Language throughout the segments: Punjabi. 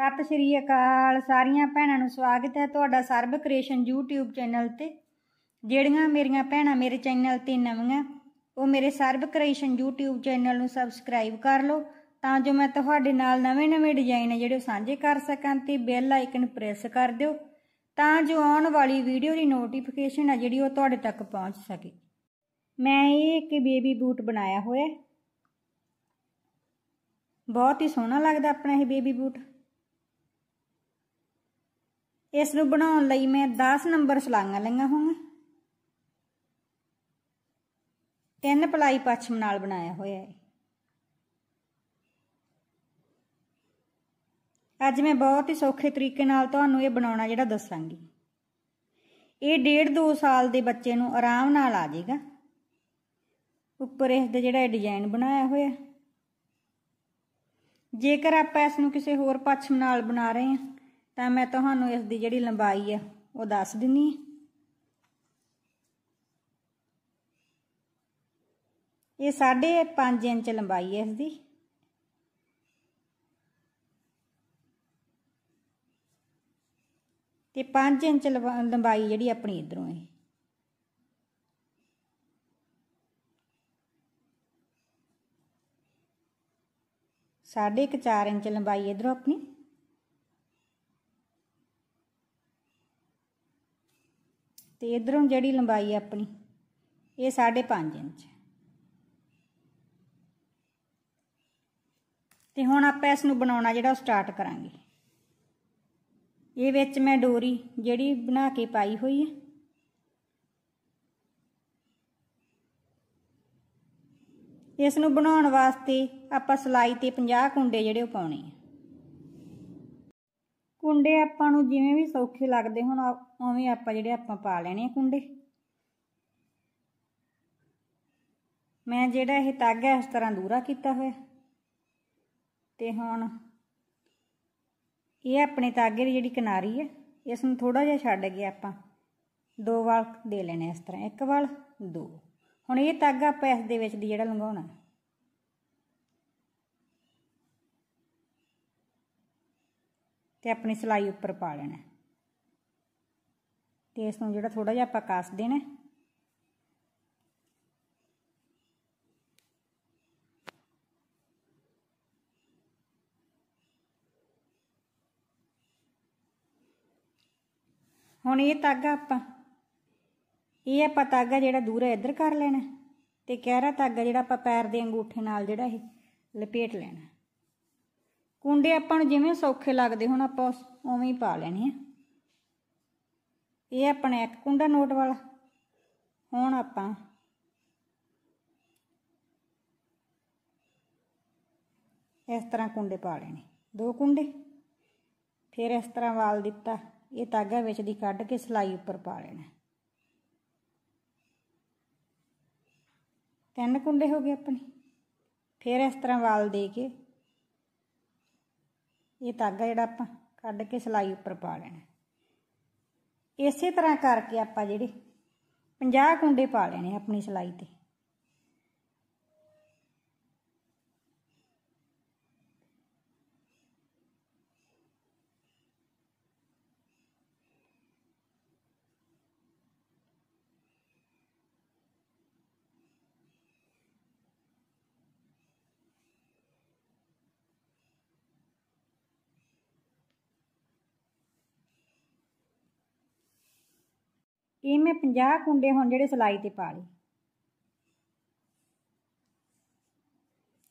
ਸਤਿ ਸ਼੍ਰੀ ਅਕਾਲ ਸਾਰੀਆਂ ਭੈਣਾਂ ਨੂੰ ਸਵਾਗਤ ਹੈ ਤੁਹਾਡਾ ਸਰਬ ਕ੍ਰੀਏਸ਼ਨ YouTube ਚੈਨਲ ਤੇ ਜਿਹੜੀਆਂ ਮੇਰੀਆਂ ਭੈਣਾਂ ਮੇਰੇ ਚੈਨਲ ਤੇ ਨਵੀਆਂ ਉਹ ਮੇਰੇ ਸਰਬ ਕ੍ਰੀਏਸ਼ਨ YouTube ਚੈਨਲ ਨੂੰ ਸਬਸਕ੍ਰਾਈਬ ਕਰ ਲਓ ਤਾਂ ਜੋ ਮੈਂ ਤੁਹਾਡੇ ਨਾਲ ਨਵੇਂ-ਨਵੇਂ ਡਿਜ਼ਾਈਨ ਜਿਹੜੇ ਸਾਂਝੇ ਕਰ ਸਕਾਂ ਤੇ ਬੈਲ ਆਈਕਨ ਪ੍ਰੈਸ ਕਰ ਦਿਓ ਤਾਂ ਜੋ ਆਉਣ ਵਾਲੀ ਵੀਡੀਓ ਦੀ ਨੋਟੀਫਿਕੇਸ਼ਨ ਆ ਜਿਹੜੀ ਉਹ ਤੁਹਾਡੇ ਤੱਕ ਪਹੁੰਚ ਸਕੇ ਮੈਂ ਇਹ ਇੱਕ ਬੇਬੀ ਬੂਟ ਬਣਾਇਆ ਹੋਇਆ ਬਹੁਤ ਹੀ ਸੋਹਣਾ ਲੱਗਦਾ ਆਪਣਾ ਇਹ ਬੇਬੀ ਬੂਟ ਇਸ ਨੂੰ ਬਣਾਉਣ ਲਈ ਮੈਂ 10 ਨੰਬਰ ਸਲਾਈਆਂ ਲਈਆਂ ਹੋਣਗੀਆਂ ਤਿੰਨ ਪਲਾਈ ਪੱਛਮ ਨਾਲ ਬਣਾਇਆ ਹੋਇਆ ਹੈ ਅੱਜ ਮੈਂ ਬਹੁਤ ਹੀ ਸੌਖੇ ਤਰੀਕੇ ਨਾਲ ਤੁਹਾਨੂੰ ਇਹ ਬਣਾਉਣਾ ਜਿਹੜਾ ਦੱਸਾਂਗੀ ਇਹ 1.5 2 ਸਾਲ ਦੇ ਬੱਚੇ ਨੂੰ ਆਰਾਮ ਨਾਲ ਆ ਜਾਏਗਾ ਉੱਪਰ ਇਸ ਦਾ ਜਿਹੜਾ ਡਿਜ਼ਾਈਨ ਬਣਾਇਆ ਹੋਇਆ ਜੇਕਰ ਆਪਾਂ ਇਸ ਨੂੰ ਕਿਸੇ ਹੋਰ ਪੱਛਮ ਨਾਲ ਬਣਾ ਰਹੇ ਹਾਂ ਤਾਂ ਮੈਂ ਤੁਹਾਨੂੰ ਇਸ ਦੀ ਜਿਹੜੀ ਲੰਬਾਈ ਹੈ ਉਹ ਦੱਸ ਦਿੰਨੀ ਇਹ 5.5 ਇੰਚ ਲੰਬਾਈ ਹੈ ਇਸ ਦੀ ਤੇ 5 ਇੰਚ ਲੰਬਾਈ ਜਿਹੜੀ ਆਪਣੀ ਇਧਰੋਂ ਹੈ ਸਾਡੇ 1.4 ਇੰਚ ਲੰਬਾਈ ਇਧਰੋਂ ਆਪਣੀ ਤੇ ਇਧਰੋਂ ਜਿਹੜੀ ਲੰਬਾਈ ਆਪਣੀ ਇਹ 5.5 ਇੰਚ ਤੇ ਹੁਣ ਆਪਾਂ ਇਸ ਨੂੰ ਬਣਾਉਣਾ ਜਿਹੜਾ ਉਹ ਸਟਾਰਟ ਕਰਾਂਗੇ ਇਹ ਵਿੱਚ ਮੈਂ ਡੋਰੀ ਜਿਹੜੀ ਬਣਾ ਕੇ ਪਾਈ ਹੋਈ ਹੈ ਇਸ ਨੂੰ ਬਣਾਉਣ ਵਾਸਤੇ ਆਪਾਂ ਸਲਾਈ ਤੇ 50 ਕੁੰਡੇ ਜਿਹੜੇ ਉਹ ਪਾਉਣੇ ਆ ਕੁੰਡੇ ਆਪਾਂ ਨੂੰ ਜਿਵੇਂ ਵੀ ਸੌਖੇ ਲੱਗਦੇ ਹੁਣ ਉਵੇਂ ਆਪਾਂ ਜਿਹੜੇ ਆਪਾਂ ਪਾ ਲੈਣੇ ਆ ਕੁੰਡੇ ਮੈਂ ਜਿਹੜਾ ਇਹ ਤਾਗਾ ਹੈ ਇਸ ਤਰ੍ਹਾਂ ਦੂਰਾ ਕੀਤਾ ਹੋਇਆ ਤੇ ਹੁਣ ਇਹ ਆਪਣੇ ਤਾਗੇ ਦੀ ਜਿਹੜੀ ਕਿਨਾਰੀ ਹੈ ਇਸ ਨੂੰ ਥੋੜਾ ਜਿਹਾ ਛੱਡ ਕੇ ਆਪਾਂ ਦੋ ਵਾਲ ਦੇ ਲੈਣੇ ਇਸ ਤਰ੍ਹਾਂ ਇੱਕ ਵਾਲ ਦੋ ਹੁਣ ਇਹ ਤਾਗਾ ਆਪਾਂ ਇਸ ਦੇ ਵਿੱਚ ਦੀ ਜਿਹੜਾ ਲੰਘਾਉਣਾ ਤੇ ਆਪਣੀ ਸਲਾਈ ਉੱਪਰ ਪਾ ਲੈਣਾ ਤੇ ਇਸ ਨੂੰ ਜਿਹੜਾ ਥੋੜਾ ਜਿਹਾ ਆਪਾਂ ਕੱਸ ਦੇਣਾ ਹੁਣ ਇਹ ਤਾਗਾ ਆਪਾਂ ਇਹ ਆਪਾਂ ਤਾਗਾ ਜਿਹੜਾ ਦੂਰ ਹੈ ਇੱਧਰ ਕਰ ਲੈਣਾ ਤੇ ਕਹਿਰਾ ਤਾਗਾ ਜਿਹੜਾ ਆਪਾਂ ਪੈਰ ਦੇ ਅੰਗੂਠੇ ਨਾਲ ਜਿਹੜਾ ਇਹ ਲਪੇਟ ਲੈਣਾ ਕੁੰਡੇ ਆਪਾਂ ਨੂੰ ਜਿਵੇਂ ਸੌਖੇ ਲੱਗਦੇ ਹੁਣ ਆਪਾਂ ਉਵੇਂ ਹੀ ਪਾ ਲੈਣੇ ਆ ਇਹ ਆਪਣਾ ਇੱਕ ਕੁੰਡਾ ਨੋਟ ਵਾਲਾ ਹੁਣ ਆਪਾਂ ਇਸ ਤਰ੍ਹਾਂ ਕੁੰਡੇ ਪਾ ਲੈਣੇ ਦੋ ਕੁੰਡੇ ਫਿਰ ਇਸ ਤਰ੍ਹਾਂ ਵਾਲ ਦਿੱਤਾ ਇਹ ਤਾਗਾ ਵਿੱਚ ਦੀ ਕੱਢ ਕੇ ਸਲਾਈ ਉੱਪਰ ਪਾ ਲੈਣਾ ਤਿੰਨ ਕੁੰਡੇ ਹੋ ਗਏ ਆਪਣੇ ਫਿਰ ਇਸ ਤਰ੍ਹਾਂ ਵਾਲ ਦੇ ਕੇ ਇਹ ਧਾਗਾ ਜਿਹੜਾ ਆਪਾਂ ਕੱਢ ਕੇ ਸਲਾਈ ਉੱਪਰ ਪਾ ਲੈਣਾ ਇਸੇ ਤਰ੍ਹਾਂ ਕਰਕੇ ਆਪਾਂ ਜਿਹੜੇ 50 ਕੁੰਡੇ ਪਾ ਲੈਣੇ ਆਪਣੀ ਸਲਾਈ ਤੇ ਇਹ ਮੈਂ 50 ਕੁੰਡੇ ਹੁਣ ਜਿਹੜੇ ਸਲਾਈ ਤੇ ਪਾ ਲਏ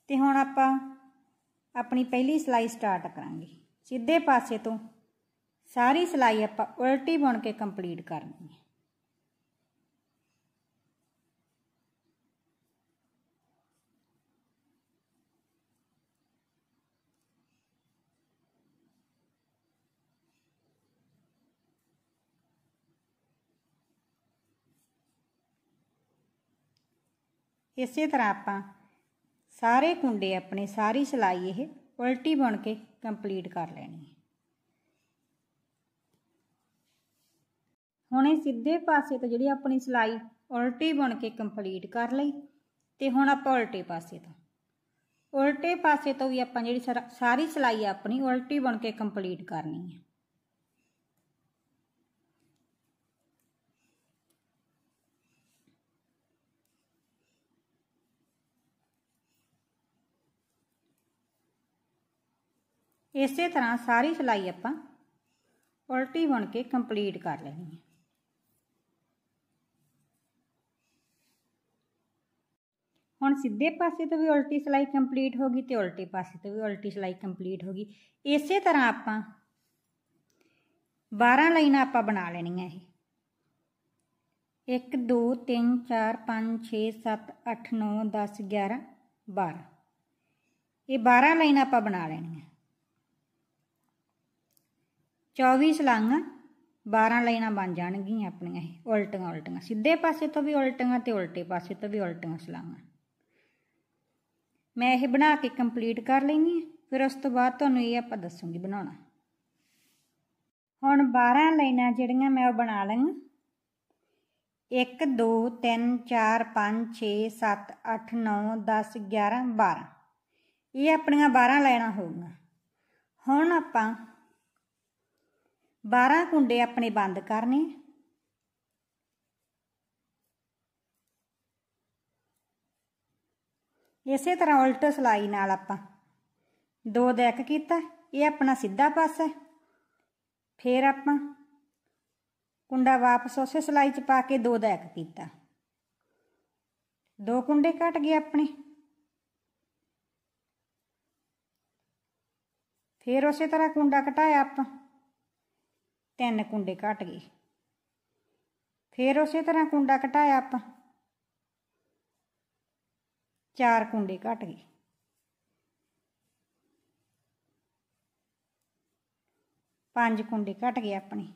ਤੇ ਹੁਣ ਆਪਾਂ ਆਪਣੀ ਪਹਿਲੀ ਸਲਾਈ ਸਟਾਰਟ ਕਰਾਂਗੇ ਸਿੱਧੇ ਪਾਸੇ ਤੋਂ ਸਾਰੀ ਸਲਾਈ ਆਪਾਂ ਉਲਟੀ ਬੁਣ ਕੇ ਕੰਪਲੀਟ ਕਰਨੀ ਹੈ ਇਸੇ ਤਰ੍ਹਾਂ ਆਪਾਂ ਸਾਰੇ ਕੁੰਡੇ ਆਪਣੇ ਸਾਰੀ ਸਲਾਈ ਇਹ ਉਲਟੀ ਬਣ ਕੇ ਕੰਪਲੀਟ ਕਰ ਲੈਣੀ ਹੈ ਹੁਣ ਇਹ ਸਿੱਧੇ ਪਾਸੇ ਤੋਂ ਜਿਹੜੀ ਆਪਣੀ ਸਲਾਈ ਉਲਟੀ ਬਣ ਕੇ ਕੰਪਲੀਟ ਕਰ ਲਈ ਤੇ ਹੁਣ ਆਪਾਂ ਉਲਟੇ ਪਾਸੇ ਤੋਂ ਉਲਟੇ ਪਾਸੇ ਤੋਂ ਵੀ ਆਪਾਂ ਜਿਹੜੀ ਸਾਰੀ ਸਲਾਈ ਆਪਣੀ ਉਲਟੀ ਬਣ ਕੇ ਕੰਪਲੀਟ ਕਰਨੀ ਹੈ ਇਸੇ ਤਰ੍ਹਾਂ ਸਾਰੀ ਸਿਲਾਈ ਆਪਾਂ ਉਲਟੀ ਬਣ ਕੇ ਕੰਪਲੀਟ ਕਰ ਲੈਣੀ ਹੈ ਹੁਣ ਸਿੱਧੇ ਪਾਸੇ ਤੋਂ ਵੀ ਉਲਟੀ ਸਿਲਾਈ ਕੰਪਲੀਟ ਹੋ ਗਈ ਤੇ ਉਲਟੇ ਪਾਸੇ ਤੋਂ ਵੀ ਉਲਟੀ ਸਿਲਾਈ ਕੰਪਲੀਟ ਹੋ ਗਈ ਇਸੇ ਤਰ੍ਹਾਂ ਆਪਾਂ 12 ਲਾਈਨਾਂ ਆਪਾਂ ਬਣਾ ਲੈਣੀਆਂ ਇਹ 1 2 3 4 5 6 7 8 9 10 11 12 ਇਹ 12 ਲਾਈਨਾਂ ਆਪਾਂ ਬਣਾ ਲੈਣੀਆਂ 24 ਸਲਾਈਆਂ 12 ਲਾਈਨਾਂ ਬਣ ਜਾਣਗੀਆਂ ਆਪਣੀਆਂ ਇਹ ਉਲਟੀਆਂ ਉਲਟੀਆਂ ਸਿੱਧੇ ਪਾਸੇ ਤੋਂ ਵੀ ਉਲਟੀਆਂ ਤੇ ਉਲਟੇ ਪਾਸੇ ਤੋਂ ਵੀ ਉਲਟੀਆਂ ਸਲਾਈਆਂ ਮੈਂ ਇਹ ਬਣਾ ਕੇ ਕੰਪਲੀਟ ਕਰ ਲੈਣੀ ਫਿਰ ਉਸ ਤੋਂ ਬਾਅਦ ਤੁਹਾਨੂੰ ਇਹ ਆਪਾਂ ਦੱਸੂਗੀ ਬਣਾਉਣਾ ਹੁਣ 12 ਲਾਈਨਾਂ ਜਿਹੜੀਆਂ ਮੈਂ ਉਹ ਬਣਾ ਲਈਆਂ 1 2 3 4 5 6 7 8 9 10 11 12 ਇਹ ਆਪਣੀਆਂ 12 ਲਾਈਨਾਂ ਗਈਆਂ ਹੁਣ ਆਪਾਂ 12 ਕੁੰਡੇ ਆਪਣੇ ਬੰਦ ਕਰਨੇ ਇਸੇ ਤਰ੍ਹਾਂ ਉਲਟ ਸਲਾਈ ਨਾਲ ਆਪਾਂ ਦੋ ਦੇਖ ਕੀਤਾ ਇਹ ਆਪਣਾ ਸਿੱਧਾ ਪਾਸਾ ਫਿਰ ਆਪਾਂ ਕੁੰਡਾ ਵਾਪਸ ਉਸੇ ਸਲਾਈ 'ਚ ਪਾ ਕੇ ਦੋ ਦੇਖ ਕੀਤਾ ਦੋ ਕੁੰਡੇ ਕੱਟ ਗਏ ਆਪਣੇ ਫਿਰ ਉਸੇ ਤਰ੍ਹਾਂ ਕੁੰਡਾ ਘਟਾਇਆ ਆਪਾਂ ਤਿੰਨ ਕੁੰਡੇ ਘਟ ਗਏ ਫਿਰ ਉਸੇ ਤਰ੍ਹਾਂ ਕੁੰਡਾ ਘਟਾਇਆ ਆਪਾਂ ਚਾਰ ਕੁੰਡੇ ਘਟ ਗਏ ਪੰਜ ਕੁੰਡੇ ਘਟ ਗਏ ਆਪਣੇ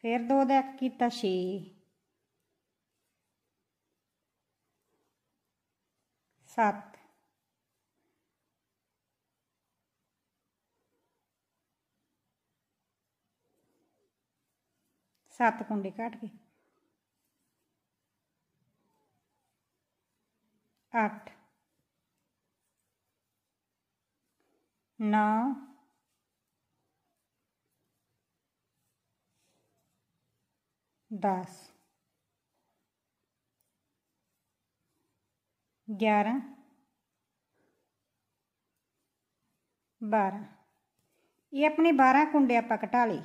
ਫਿਰ 2 ਦਾ 1 ਕੀਤਾ 6 ਸੱਤ ਸੱਤ ਕੁੰਡੇ ਕੱਟ ਕੇ 8 9 10 11 12 ਇਹ ਆਪਣੇ 12 ਕੁੰਡੇ ਆਪਾਂ ਘਟਾ ਲਏ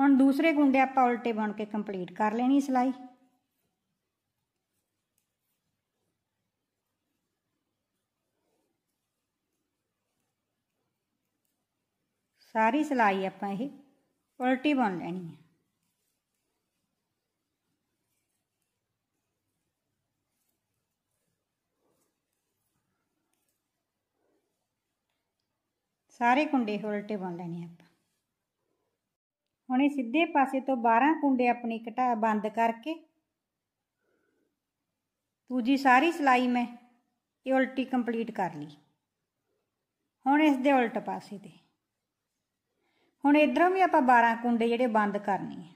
हम दूसरे गुंडे आप उल्टे बन के कंप्लीट कर लेनी सिलाई सारी सिलाई आप उल्टी बन लेनी है सारे कुंडे उल्टे बन लेने आप हमने सीधे पास तो बारह कुंडे अपनी कटा बंद करके दूजी सारी सिलाई मैं ये उल्टी कंप्लीट कर ली हूँ इस दे उल्ट पास हूँ इधरों भी आप बारह कुंडे जोड़े बंद करने हैं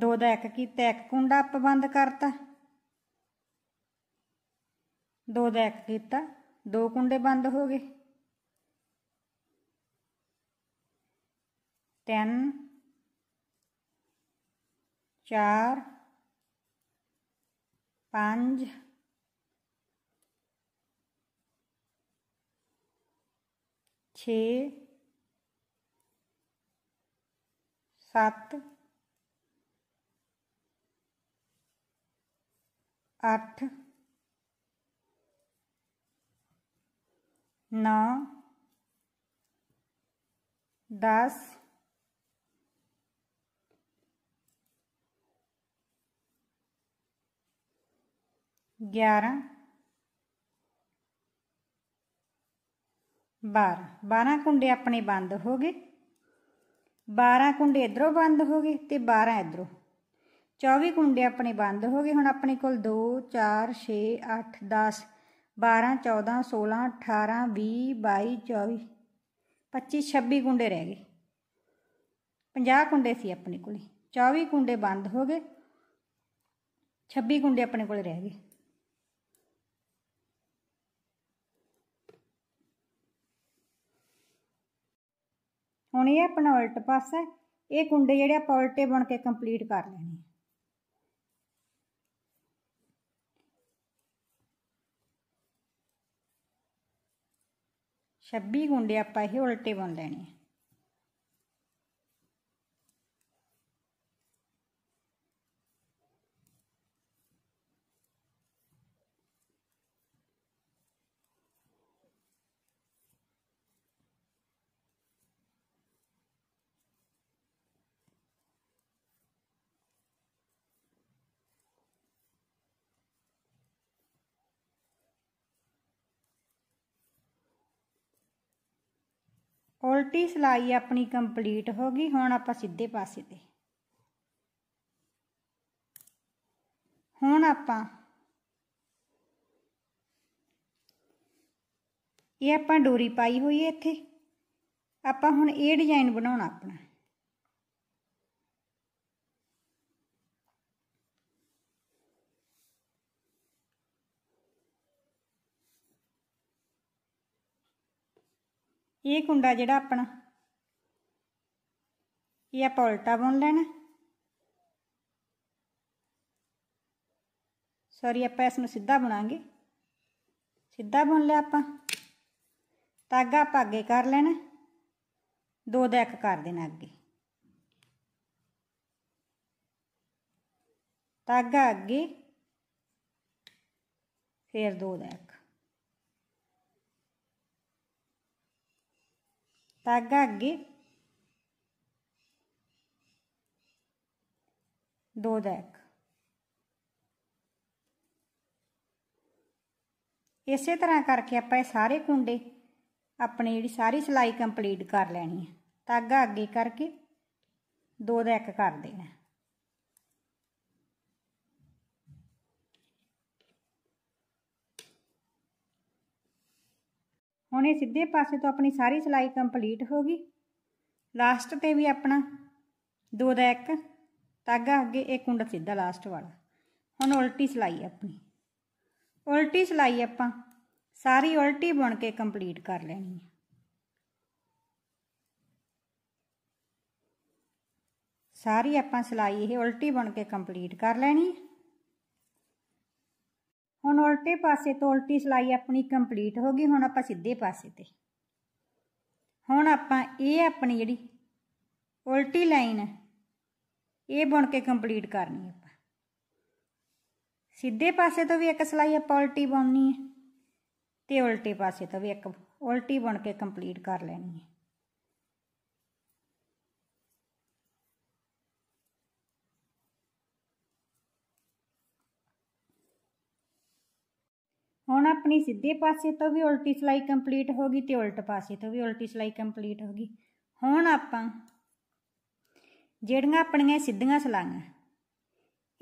दो किता एक कुंडा आप बंद करता दो किता दो कुंडे बंद हो गए टेन चार पाँच छ सात आठ नौ दस 11 12 12 ਕੁੰਡੇ ਆਪਣੇ ਬੰਦ ਹੋ ਗਏ 12 ਕੁੰਡੇ ਇਧਰੋਂ ਬੰਦ ਹੋ ਗਏ ਤੇ 12 ਇਧਰੋਂ 24 ਕੁੰਡੇ ਆਪਣੇ ਬੰਦ ਹੋ ਗਏ ਹੁਣ ਆਪਣੇ ਕੋਲ 2 4 6 8 10 12 14 16 18 20 22 24 25 26 ਕੁੰਡੇ ਰਹਿ ਗਏ 50 ਕੁੰਡੇ ਸੀ ਆਪਣੇ ਕੋਲੇ 24 ਕੁੰਡੇ ਬੰਦ ਹੋ ਗਏ 26 ਕੁੰਡੇ ਆਪਣੇ ਕੋਲ ਰਹਿ ਗਏ ਹੁਣ ਇਹ ਆਪਣਾ ਉਲਟ ਪਾਸਾ ਇਹ ਕੁੰਡੇ ਜਿਹੜੇ ਆਪਾਂ ਉਲਟੇ ਬਣ ਕੇ ਕੰਪਲੀਟ ਕਰ ਲੈਣੇ ਛੱਬੀ ਗੁੰਡੇ ਆਪਾਂ ਇਹ ਉਲਟੇ ਬਣ ਲੈਣੇ ਉਲਟੀ ਸਲਾਈ ਆਪਣੀ ਕੰਪਲੀਟ ਹੋ ਗਈ ਹੁਣ ਆਪਾਂ ਸਿੱਧੇ ਪਾਸੇ ਤੇ ਹੁਣ ਆਪਾਂ ਇਹ ਆਪਾਂ ਡੋਰੀ ਪਾਈ ਹੋਈ ਹੈ ਇੱਥੇ ਆਪਾਂ ਹੁਣ ਇਹ ਡਿਜ਼ਾਈਨ ਬਣਾਉਣਾ ਆਪਣਾ ਇਹ ਕੁੰਡਾ ਜਿਹੜਾ ਆਪਣਾ ਇਹ ਆਪਾਂ ਉਲਟਾ ਬੁਣ ਲੈਣਾ ਸੌਰੀ ਆਪਾਂ ਇਸ ਨੂੰ ਸਿੱਧਾ ਬਣਾਵਾਂਗੇ ਸਿੱਧਾ ਬੁਣ ਲਿਆ ਆਪਾਂ ਤਾਗਾ ਪਾਗੇ ਕਰ ਲੈਣਾ ਦੋ ਦਾ ਇੱਕ ਕਰ ਦੇਣਾ ਅੱਗੇ ਤਾਗਾ ਅੱਗੇ ਫੇਰ ਦੋ ਦਾ ਧਾਗਾ ਅੱਗੇ ਦੋ ਦੈਕ ਇਸੇ ਤਰ੍ਹਾਂ ਕਰਕੇ ਆਪਾਂ ਇਹ ਸਾਰੇ ਕੁੰਡੇ ਆਪਣੀ ਜਿਹੜੀ ਸਾਰੀ ਸਿਲਾਈ ਕੰਪਲੀਟ ਕਰ ਲੈਣੀ ਹੈ ਤਾਗਾ ਅੱਗੇ ਕਰਕੇ ਦੋ ਦਾ ਇੱਕ ਕਰ ਦੇਣਾ ਹੁਣ ਇਹ ਸਿੱਧੇ ਪਾਸੇ ਤੋਂ ਆਪਣੀ ਸਾਰੀ ਸਿਲਾਈ ਕੰਪਲੀਟ ਹੋ ਗਈ ਲਾਸਟ ਤੇ ਵੀ ਆਪਣਾ ਦੋ ਦਾ ਇੱਕ ਤਾਗਾ ਅੱਗੇ ਇੱਕ ਕੁੰਡਾ ਸਿੱਧਾ ਲਾਸਟ ਵਾਲਾ ਹੁਣ ਉਲਟੀ ਸਿਲਾਈ ਆਪਣੀ ਉਲਟੀ ਸਿਲਾਈ ਆਪਾਂ ਸਾਰੀ ਉਲਟੀ ਬੁਣ ਕੇ ਕੰਪਲੀਟ ਕਰ ਲੈਣੀ ਹੈ ਸਾਰੀ ਆਪਾਂ ਸਿਲਾਈ ਇਹ ਉਲਟੀ ਬਣ ਕੇ ਕੰਪਲੀਟ ਕਰ ਲੈਣੀ ਹੈ ਹੁਣ ਉਲਟੇ ਪਾਸੇ ਤੋਂ ਉਲਟੀ ਸਲਾਈ ਆਪਣੀ ਕੰਪਲੀਟ ਹੋ ਗਈ ਹੁਣ ਆਪਾਂ ਸਿੱਧੇ ਪਾਸੇ ਤੇ ਹੁਣ ਆਪਾਂ ਇਹ ਆਪਣੀ ਜਿਹੜੀ ਉਲਟੀ ਲਾਈਨ ਹੈ ਇਹ ਬੁਣ ਕੇ ਕੰਪਲੀਟ ਕਰਨੀ ਹੈ ਆਪਾਂ ਸਿੱਧੇ ਪਾਸੇ ਤੋਂ ਵੀ ਇੱਕ ਸਲਾਈ ਆਪਾਂ ਉਲਟੀ ਬੁਣਨੀ ਹੈ ਤੇ ਉਲਟੇ ਪਾਸੇ ਤੋਂ ਵੀ ਇੱਕ ਉਲਟੀ ਬੁਣ ਕੇ ਕੰਪਲੀਟ ਕਰ ਲੈਣੀ ਹੈ ਹੁਣ ਆਪਣੀ ਸਿੱਧੇ ਪਾਸੇ ਤੋਂ ਵੀ ਉਲਟੀ ਸਲਾਈ ਕੰਪਲੀਟ ਹੋ ਗਈ ਤੇ ਉਲਟ ਪਾਸੇ ਤੋਂ ਵੀ ਉਲਟੀ ਸਲਾਈ ਕੰਪਲੀਟ ਹੋ ਗਈ ਹੁਣ ਆਪਾਂ ਜਿਹੜੀਆਂ ਆਪਣੀਆਂ ਸਿੱਧੀਆਂ ਸਲਾਈਆਂ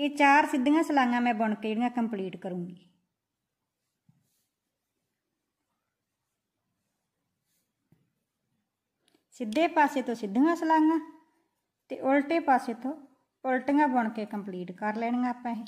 ਇਹ ਚਾਰ ਸਿੱਧੀਆਂ ਸਲਾਈਆਂ ਮੈਂ ਬੁਣ ਕੇ ਜਿਹੜੀਆਂ ਕੰਪਲੀਟ ਕਰੂੰਗੀ ਸਿੱਧੇ ਪਾਸੇ ਤੋਂ ਸਿੱਧੀਆਂ ਸਲਾਈਆਂ ਤੇ ਉਲਟੇ ਪਾਸੇ ਤੋਂ ਉਲਟੀਆਂ ਬੁਣ ਕੇ ਕੰਪਲੀਟ ਕਰ ਲੈਣੀਆਂ ਆਪਾਂ ਇਹ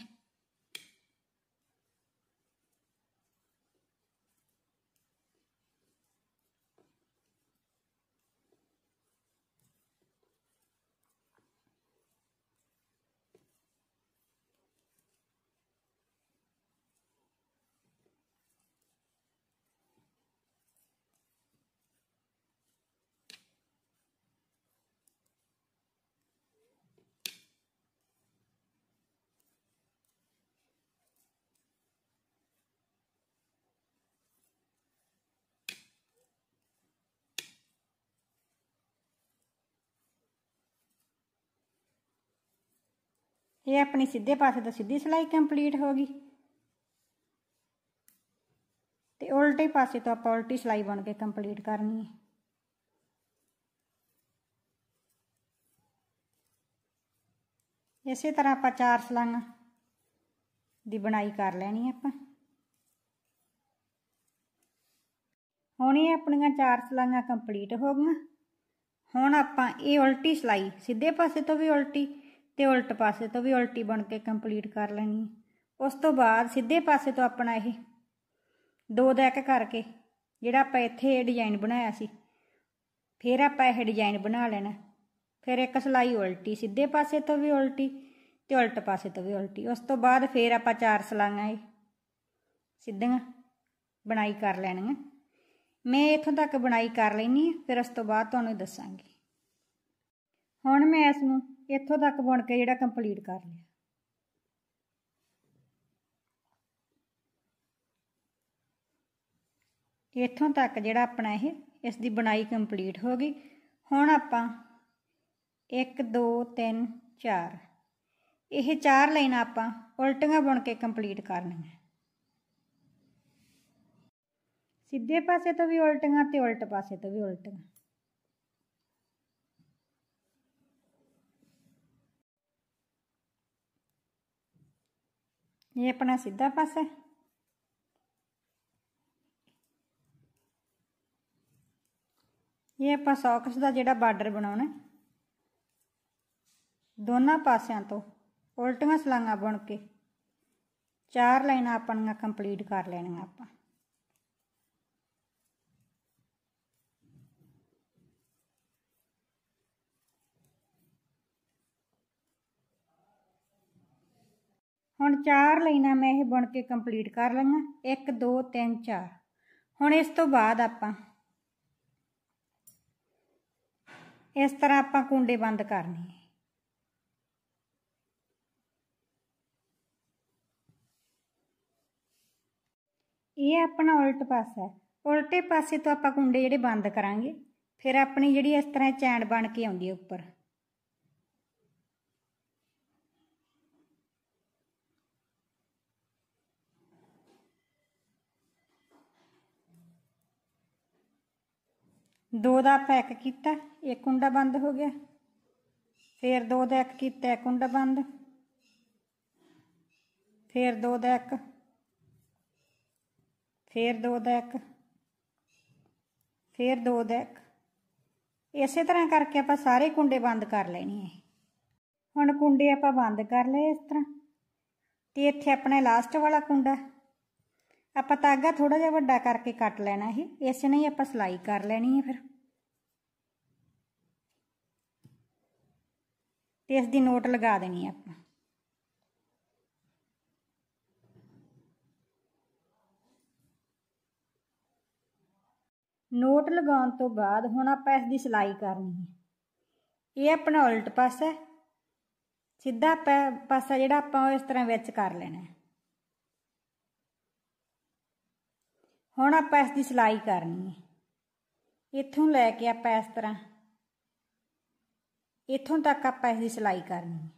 ਇਹ ਆਪਣੀ ਸਿੱਧੇ ਪਾਸੇ ਤੋਂ ਸਿੱਧੀ ਸਿਲਾਈ ਕੰਪਲੀਟ ਹੋ ਗਈ ਤੇ ਉਲਟੇ ਪਾਸੇ ਤੋਂ ਆਪਾਂ ਉਲਟੀ ਸਿਲਾਈ ਬਣ ਕੇ ਕੰਪਲੀਟ ਕਰਨੀ ਹੈ ਇਸੇ ਤਰ੍ਹਾਂ ਆਪਾਂ ਚਾਰ ਸਲਾਈਆਂ ਦੀ ਬਣਾਈ ਕਰ ਲੈਣੀ ਆਪਾਂ ਹੁਣ ਇਹ ਆਪਣੀਆਂ ਚਾਰ ਸਲਾਈਆਂ ਕੰਪਲੀਟ ਹੋ ਗਈਆਂ ਹੁਣ ਆਪਾਂ ਇਹ ਉਲਟੀ ਸਲਾਈ ਸਿੱਧੇ ਪਾਸੇ ਤੋਂ ਵੀ ਉਲਟੀ ਤੇ ਉਲਟ ਪਾਸੇ ਤੋਂ ਵੀ ਉਲਟੀ ਬਣ ਕੇ ਕੰਪਲੀਟ ਕਰ ਲੈਣੀ ਹੈ ਉਸ ਤੋਂ ਬਾਅਦ ਸਿੱਧੇ ਪਾਸੇ ਤੋਂ ਆਪਣਾ ਇਹ ਦੋ ਦਾ ਇੱਕ ਕਰਕੇ ਜਿਹੜਾ ਆਪਾਂ ਇੱਥੇ ਡਿਜ਼ਾਈਨ ਬਣਾਇਆ ਸੀ ਫਿਰ ਆਪਾਂ ਇਹ ਡਿਜ਼ਾਈਨ ਬਣਾ ਲੈਣਾ ਫਿਰ ਇੱਕ ਸਲਾਈ ਉਲਟੀ ਸਿੱਧੇ ਪਾਸੇ ਤੋਂ ਵੀ ਉਲਟੀ ਤੇ ਉਲਟ ਪਾਸੇ ਤੋਂ ਵੀ ਉਲਟੀ ਉਸ ਤੋਂ ਬਾਅਦ ਫਿਰ ਆਪਾਂ ਚਾਰ ਸਲਾਈਆਂ ਇਹ ਸਿੱਧੀਆਂ ਬਣਾਈ ਕਰ ਲੈਣੀਆਂ ਮੈਂ ਇਥੋਂ ਤੱਕ ਬਣਾਈ ਕਰ ਲੈਣੀ ਫਿਰ ਉਸ ਤੋਂ ਬਾਅਦ ਤੁਹਾਨੂੰ ਦੱਸਾਂਗੀ ਹੁਣ ਮੈਂ ਇਸ ਨੂੰ ਇੱਥੋਂ ਤੱਕ ਬੁਣ ਕੇ ਜਿਹੜਾ ਕੰਪਲੀਟ ਕਰ ਲਿਆ ਇੱਥੋਂ ਤੱਕ ਜਿਹੜਾ ਆਪਣਾ ਇਹ ਇਸ ਦੀ ਬਣਾਈ ਕੰਪਲੀਟ ਹੋ ਗਈ ਹੁਣ ਆਪਾਂ 1 2 3 4 ਇਹ ਚਾਰ ਲਾਈਨਾਂ ਆਪਾਂ ਉਲਟੀਆਂ ਬੁਣ ਕੇ ਕੰਪਲੀਟ ਕਰਨੀਆਂ ਸਿੱਧੇ ਪਾਸੇ ਤੋਂ ਵੀ ਉਲਟੀਆਂ ਤੇ ਉਲਟ ਪਾਸੇ ਤੋਂ ਵੀ ਉਲਟੀਆਂ ਇਹ ਆਪਣਾ ਸਿੱਧਾ ਪਾਸਾ ਇਹ ਆਪਾਂ ਸੌਕਸ ਦਾ ਜਿਹੜਾ ਬਾਰਡਰ ਬਣਾਉਣਾ ਦੋਨਾਂ ਪਾਸਿਆਂ ਤੋਂ ਉਲਟੀਆਂ ਸਲਾਈਆਂ ਬੁਣ ਕੇ ਚਾਰ ਲਾਈਨਾਂ ਆਪਣੀਆਂ ਕੰਪਲੀਟ ਕਰ ਲੈਣੀਆਂ ਆਪਾਂ ਹੁਣ ਚਾਰ ਲਾਈਨਾਂ ਮੈਂ ਇਹ ਬਣ ਕੇ ਕੰਪਲੀਟ ਕਰ ਲਈਆਂ 1 2 3 4 ਹੁਣ ਇਸ ਤੋਂ ਬਾਅਦ ਆਪਾਂ ਇਸ ਤਰ੍ਹਾਂ ਆਪਾਂ ਕੁੰਡੇ ਬੰਦ ਕਰਨੇ ਇਹ ਆਪਣਾ ਉਲਟ ਪਾਸਾ ਹੈ ਉਲਟੇ ਪਾਸੇ ਤੋਂ ਆਪਾਂ ਕੁੰਡੇ ਜਿਹੜੇ ਬੰਦ ਕਰਾਂਗੇ ਫਿਰ ਆਪਣੀ ਜਿਹੜੀ ਇਸ ਤਰ੍ਹਾਂ ਚੈਨ ਬਣ ਕੇ ਆਉਂਦੀ ਹੈ ਉੱਪਰ ਦੋ ਦਾ ਪੈਕ ਕੀਤਾ ਇੱਕ ਕੁੰਡਾ ਬੰਦ ਹੋ ਗਿਆ ਫਿਰ ਦੋ ਦਾ ਇੱਕ ਕੀਤਾ ਇੱਕ ਕੁੰਡਾ ਬੰਦ ਫਿਰ ਦੋ ਦਾ ਇੱਕ ਫਿਰ ਦੋ ਦਾ ਇੱਕ ਫਿਰ ਦੋ ਦਾ ਇੱਕ ਇਸੇ ਤਰ੍ਹਾਂ ਕਰਕੇ ਆਪਾਂ ਸਾਰੇ ਕੁੰਡੇ ਬੰਦ ਕਰ ਲੈਣੇ ਹੈ ਹੁਣ ਕੁੰਡੇ ਆਪਾਂ ਬੰਦ ਕਰ ਲਏ ਇਸ ਤਰ੍ਹਾਂ ਤੇ ਇੱਥੇ ਆਪਣਾ ਲਾਸਟ ਵਾਲਾ ਕੁੰਡਾ आप धागा थोड़ा जहा व्डा करके कट लेना ही इस ने आप सिलाई कर लेनी है फिर तो इसकी नोट लगा देनी आप नोट लगा तो बाद हम आप इसकी सिलाई करनी है ये अपना उल्ट पासा सीधा प पासा जोड़ा आप इस तरह बिच कर लेना है ਹੁਣ ਆਪਾਂ ਇਸ ਦੀ ਸਿਲਾਈ ਕਰਨੀ ਹੈ ਇੱਥੋਂ ਲੈ ਕੇ ਆਪਾਂ ਇਸ ਤਰ੍ਹਾਂ ਇੱਥੋਂ ਤੱਕ ਆਪਾਂ ਇਸ ਦੀ ਸਿਲਾਈ ਕਰਨੀ ਹੈ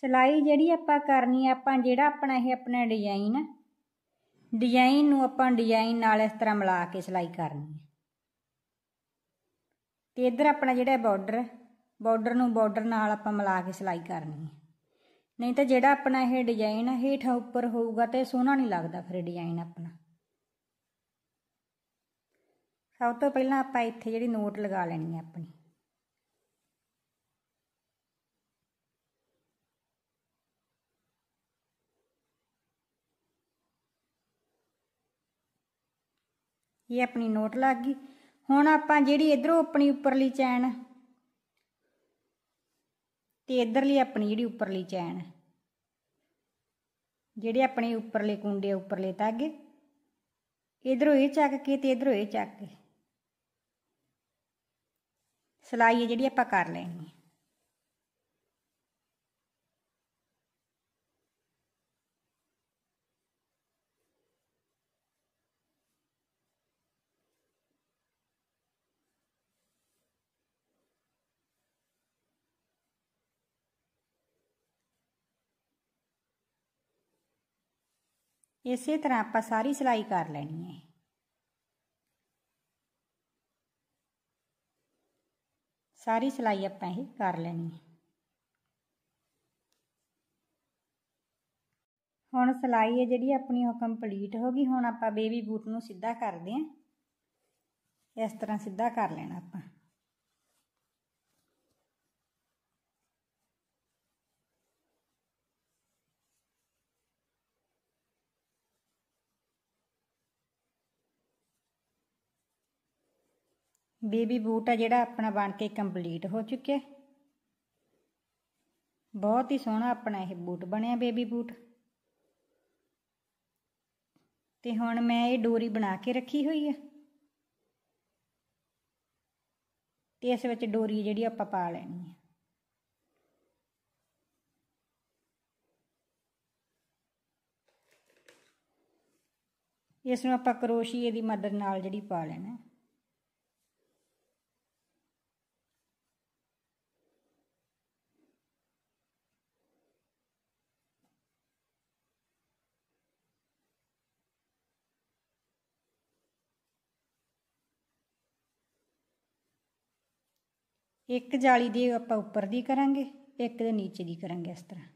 ਸਿਲਾਈ ਜਿਹੜੀ ਆਪਾਂ ਕਰਨੀ ਹੈ ਆਪਾਂ ਜਿਹੜਾ ਆਪਣਾ ਇਹ ਆਪਣਾ ਡਿਜ਼ਾਈਨ ਹੈ ਡਿਜ਼ਾਈਨ ਨੂੰ ਆਪਾਂ ਡਿਜ਼ਾਈਨ ਨਾਲ ਇਸ ਤਰ੍ਹਾਂ ਮਿਲਾ ਕੇ ਸਿਲਾਈ ਕਰਨੀ ਹੈ ਤੇ ਇਧਰ ਆਪਣਾ ਜਿਹੜਾ ਬਾਰਡਰ ਬਾਰਡਰ ਨੂੰ ਬਾਰਡਰ ਨਾਲ ਆਪਾਂ ਮਿਲਾ ਕੇ ਸਿਲਾਈ ਕਰਨੀ ਹੈ ਨਹੀਂ ਤਾਂ ਜਿਹੜਾ ਆਪਣਾ ਇਹ ਡਿਜ਼ਾਈਨ ਹੇਠਾਂ ਉੱਪਰ ਹੋਊਗਾ ਤੇ ਸੋਹਣਾ ਨਹੀਂ ਲੱਗਦਾ ਫਿਰ ਡਿਜ਼ਾਈਨ ਆਪਣਾ ਸਭ ਤੋਂ ਪਹਿਲਾਂ ਆਪਾਂ ਇੱਥੇ ਜਿਹੜੀ ਨੋਟ ਲਗਾ ਲੈਣੀ ਹੈ ਆਪਣੀ ਇਹ ਆਪਣੀ ਨੋਟ ਲੱਗ ਗਈ ਹੁਣ ਆਪਾਂ ਜਿਹੜੀ ਇਧਰੋਂ ਆਪਣੀ ਉੱਪਰਲੀ ਚੈਨ ਤੇ ਇਧਰਲੀ ਆਪਣੀ ਜਿਹੜੀ ਉੱਪਰਲੀ ਚੈਨ ਜਿਹੜੇ ਆਪਣੇ ਉੱਪਰਲੇ ਕੁੰਡੇ ਉੱਪਰਲੇ ਧਾਗੇ ਇਧਰੋਂ ਇਹ ਚੱਕ ਕੇ ਤੇ ਇਧਰੋਂ ਇਹ ਚੱਕ ਕੇ ਸਲਾਈ ਜਿਹੜੀ ਆਪਾਂ ਕਰ ਲੈਣੀ ਹੈ ਇਸੇ ਤਰ੍ਹਾਂ ਆਪਾਂ ਸਾਰੀ ਸਿਲਾਈ ਕਰ ਲੈਣੀ ਹੈ ਸਾਰੀ ਸਿਲਾਈ ਆਪਾਂ ਇਹ ਕਰ ਲੈਣੀ ਹੈ ਹੁਣ ਸਿਲਾਈ ਹੈ ਜਿਹੜੀ ਆਪਣੀ ਉਹ ਕੰਪਲੀਟ ਹੋ ਗਈ ਹੁਣ ਆਪਾਂ ਬੇਬੀ ਬੂਟ ਨੂੰ ਸਿੱਧਾ ਕਰਦੇ ਹਾਂ ਇਸ ਤਰ੍ਹਾਂ ਸਿੱਧਾ ਕਰ ਲੈਣਾ ਆਪਾਂ ਬੇਬੀ ਬੂਟ ਆ ਜਿਹੜਾ ਆਪਣਾ ਬਣ ਕੇ ਕੰਪਲੀਟ ਹੋ ਚੁੱਕਿਆ ਬਹੁਤ ਹੀ ਸੋਹਣਾ ਆਪਣਾ ਇਹ ਬੂਟ ਬਣਿਆ ਬੇਬੀ ਬੂਟ ਤੇ ਹੁਣ ਮੈਂ ਇਹ ਡੋਰੀ ਬਣਾ ਕੇ ਰੱਖੀ ਹੋਈ ਹੈ ਤੇ ਇਸ ਵਿੱਚ ਡੋਰੀ ਜਿਹੜੀ ਆਪਾਂ ਪਾ ਲੈਣੀ ਹੈ ਇਸ ਨੂੰ ਆਪਾਂ ਕਰੋਸ਼ੀਏ ਦੀ ਮਦਦ ਨਾਲ ਜਿਹੜੀ ਪਾ ਲੈਣਾ ਇੱਕ ਜਾਲੀ ਦੀ ਆਪਾਂ ਉੱਪਰ ਦੀ ਕਰਾਂਗੇ ਇੱਕ ਦੇ ਨੀਚੇ ਦੀ ਕਰਾਂਗੇ ਇਸ ਤਰ੍ਹਾਂ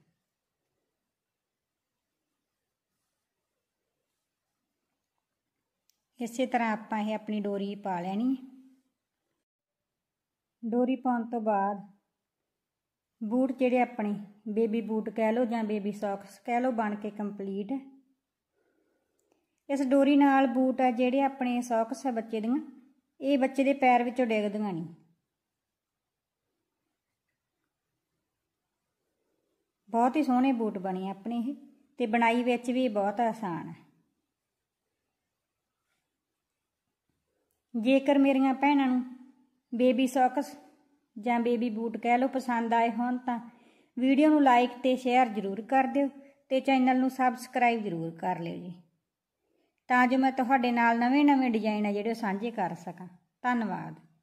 ਇਸੇ ਤਰ੍ਹਾਂ ਆਪਾਂ ਇਹ ਆਪਣੀ ਡੋਰੀ ਪਾ ਲੈਣੀ ਡੋਰੀ ਪਾਉਣ ਤੋਂ ਬਾਅਦ ਬੂਟ ਜਿਹੜੇ ਆਪਣੇ ਬੇਬੀ ਬੂਟ ਕਹਿ ਲਓ ਜਾਂ ਬੇਬੀ ਸੌਕਸ ਕਹਿ ਲਓ ਬਣ ਕੇ ਕੰਪਲੀਟ ਇਸ ਡੋਰੀ ਨਾਲ ਬੂਟ ਆ ਜਿਹੜੇ ਆਪਣੇ ਸੌਕਸ ਹੈ ਬੱਚੇ ਦੀਆਂ ਇਹ ਬੱਚੇ ਦੇ ਪੈਰ ਵਿੱਚੋਂ ਡਿੱਗਦੀਆਂ ਨਹੀਂ ਬਹੁਤ ਹੀ ਸੋਹਣੇ ਬੂਟ ਬਣੇ ਆਪਣੇ ਇਹ ਤੇ ਬਣਾਈ ਵਿੱਚ ਵੀ ਬਹੁਤ ਆਸਾਨ ਹੈ ਜੇਕਰ ਮੇਰੀਆਂ ਭੈਣਾਂ ਨੂੰ ਬੇਬੀ ਸੌਕਸ ਜਾਂ ਬੇਬੀ ਬੂਟ ਕਹਿ ਲਓ ਪਸੰਦ ਆਏ ਹੋਣ ਤਾਂ ਵੀਡੀਓ ਨੂੰ ਲਾਈਕ ਤੇ ਸ਼ੇਅਰ ਜ਼ਰੂਰ ਕਰ ਦਿਓ ਤੇ ਚੈਨਲ ਨੂੰ ਸਬਸਕ੍ਰਾਈਬ ਜ਼ਰੂਰ ਕਰ ਲਿਓ ਜੀ ਤਾਂ ਜੋ ਮੈਂ ਤੁਹਾਡੇ ਨਾਲ ਨਵੇਂ-ਨਵੇਂ ਡਿਜ਼ਾਈਨ ਆ ਜਿਹੜੇ ਸਾਂਝੇ ਕਰ ਸਕਾਂ ਧੰਨਵਾਦ